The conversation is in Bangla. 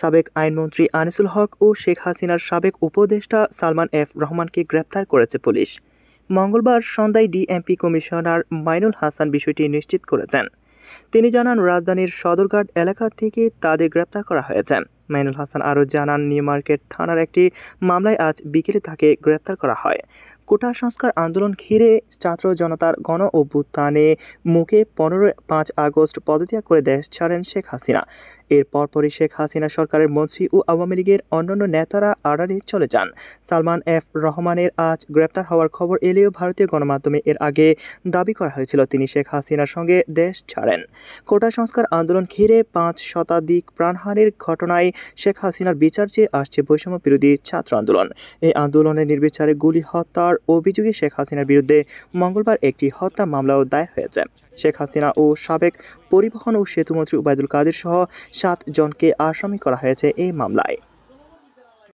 সাবেক আইনমন্ত্রী আনিসুল হক ও শেখ হাসিনার সাবেক উপদেষ্টা সালমান এফ রহমানকে গ্রেপ্তার করেছে পুলিশ মঙ্গলবার সন্ধ্যায় ডিএমপি কমিশনার মাইনুল হাসান বিষয়টি নিশ্চিত করেছেন তিনি জানান রাজধানীর সদরঘাট এলাকা থেকে তাদের গ্রেপ্তার করা হয়েছে মাইনুল হাসান আরও জানান নিউ মার্কেট থানার একটি মামলায় আজ বিকেলে তাকে গ্রেপ্তার করা হয় কোটা সংস্কার আন্দোলন ঘিরে ছাত্র জনতার গণ অভ্যুত্থানে মুখে পনেরো পাঁচ আগস্ট পদত্যাগ করে দেশ ছাড়েন শেখ হাসিনা এর পরপরই শেখ হাসিনা সরকারের মন্ত্রী ও আওয়ামী লীগের অন্যান্য নেতারা আড়ালে চলে যান সালমান এফ রহমানের আজ গ্রেপ্তার হওয়ার খবর এলেও ভারতীয় গণমাধ্যমে এর আগে দাবি করা হয়েছিল তিনি শেখ হাসিনার সঙ্গে দেশ ছাড়েন কোটা সংস্কার আন্দোলন ঘিরে পাঁচ শতাধিক প্রাণহানির ঘটনায় শেখ হাসিনার বিচার চেয়ে আসছে বৈষম্য বিরোধী ছাত্র আন্দোলন এই আন্দোলনের নির্বিচারে গুলি হত্যার হওয়ার অভিযোগে শেখ হাসিনার বিরুদ্ধে মঙ্গলবার একটি হত্যা মামলাও দায়ের হয়েছে শেখ হাসিনা ও সাবেক পরিবহন ও সেতুমন্ত্রী উবায়দুল কাদের সহ সাত জনকে আসামি করা হয়েছে এই মামলায়